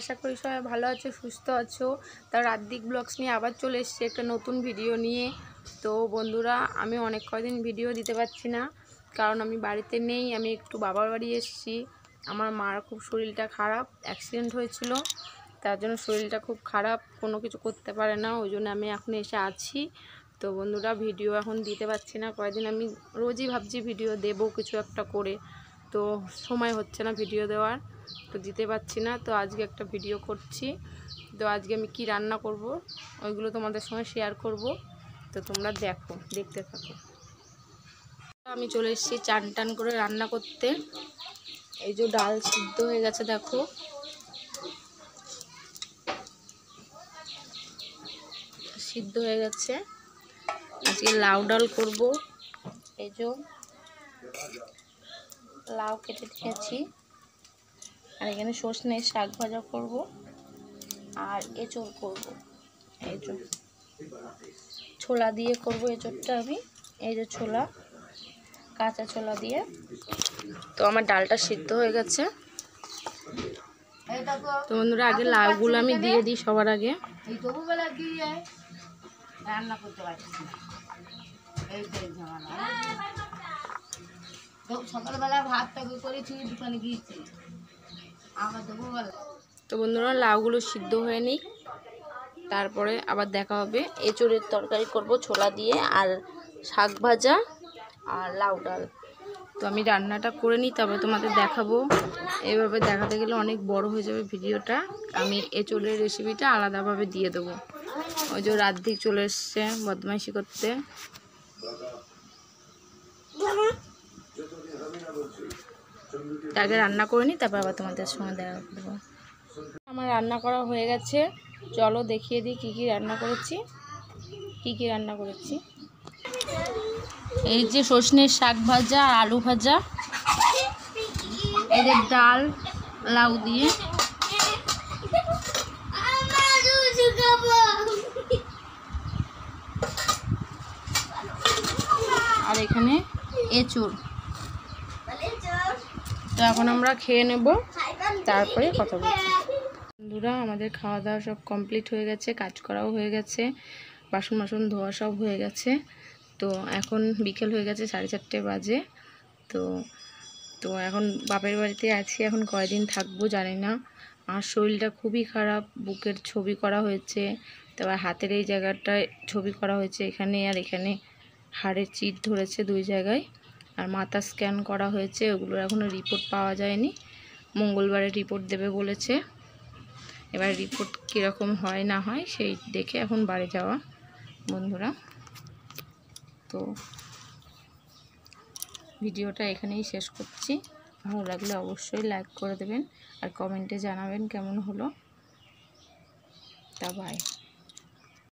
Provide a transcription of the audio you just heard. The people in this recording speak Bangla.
আশা করি সবাই ভালো আছো সুস্থ আছো তার রাদ্দিক ব্লগস নিয়ে আবার চলে এসছি একটা নতুন ভিডিও নিয়ে তো বন্ধুরা আমি অনেক কদিন ভিডিও দিতে পারছি না কারণ আমি বাড়িতে নেই আমি একটু বাবার বাড়ি এসছি আমার মার খুব শরীরটা খারাপ অ্যাক্সিডেন্ট হয়েছিল তার জন্য শরীরটা খুব খারাপ কোনো কিছু করতে পারে না ওই জন্য আমি এখন এসে আছি তো বন্ধুরা ভিডিও এখন দিতে পারছি না কয়দিন আমি রোজই ভাবছি ভিডিও দেব কিছু একটা করে তো সময় হচ্ছে না ভিডিও দেওয়ার তো দিতে পারছি না তো আজকে একটা ভিডিও করছি তো আজকে আমি কি রান্না করব ওইগুলো তোমাদের সঙ্গে শেয়ার করব তো তোমরা দেখো দেখতে থাকো আমি চলে এসেছি চান টান করে রান্না করতে এই যে ডাল সিদ্ধ হয়ে গেছে দেখো সিদ্ধ হয়ে গেছে আজকে লাউ ডাল করবো এই যে লাউ কেটে দিয়েছি আর এখানে সর্ষে শাক ভাজা করব আর এঁচড় করব এঁচড় ছোলা দিয়ে করব এঁচড়টা আমি এই যে ছোলা কাঁচা ছোলা দিয়ে তো আমার ডালটা সিদ্ধ হয়ে গেছে তো বন্ধুরা আগে লাউগুলো আমি দিয়ে দিই সবার আগে রান্না করতে পারছি না তো বন্ধুরা লাউগুলো সিদ্ধ হয়ে নিই তারপরে আবার দেখা হবে এঁচুড়ের তরকারি করব ছোলা দিয়ে আর শাক ভাজা আর লাউ ডাল তো আমি রান্নাটা করে নিই তবে তোমাদের দেখাবো এভাবে দেখাতে গেলে অনেক বড় হয়ে যাবে ভিডিওটা আমি এঁচুড়ের রেসিপিটা আলাদাভাবে দিয়ে দেবো ওই যে রাত দিক চলে এসছে বদমাইশি করতে আগে রান্না করে নিই তারপর আবার তোমাদের সঙ্গে দেখা করবো আমার রান্না করা হয়ে গেছে চলো দেখিয়ে দিই কি কি রান্না করেছি কি কি রান্না করেছি এই যে সজনের শাক ভাজা আর আলু ভাজা এদের ডাল লাউ দিয়ে আর এখানে এচুর তো এখন আমরা খেয়ে নেব তারপরে কথা বলছি বন্ধুরা আমাদের খাওয়া দাওয়া সব কমপ্লিট হয়ে গেছে কাজ করাও হয়ে গেছে বাসন বাসন ধোয়া সব হয়ে গেছে তো এখন বিকেল হয়ে গেছে সাড়ে চারটে বাজে তো তো এখন বাপের বাড়িতে আছি এখন কয়দিন থাকবো জানি না আর শরীরটা খুবই খারাপ বুকের ছবি করা হয়েছে তারপর হাতের এই জায়গাটায় ছবি করা হয়েছে এখানে আর এখানে হাড়ের চিট ধরেছে দুই জায়গায় আর মাথা স্ক্যান করা হয়েছে ওগুলোর এখনও রিপোর্ট পাওয়া যায়নি মঙ্গলবারে রিপোর্ট দেবে বলেছে এবার রিপোর্ট কীরকম হয় না হয় সেই দেখে এখন বাড়ি যাওয়া বন্ধুরা তো ভিডিওটা এখানেই শেষ করছি ভালো লাগলে অবশ্যই লাইক করে দেবেন আর কমেন্টে জানাবেন কেমন হলো তা বাই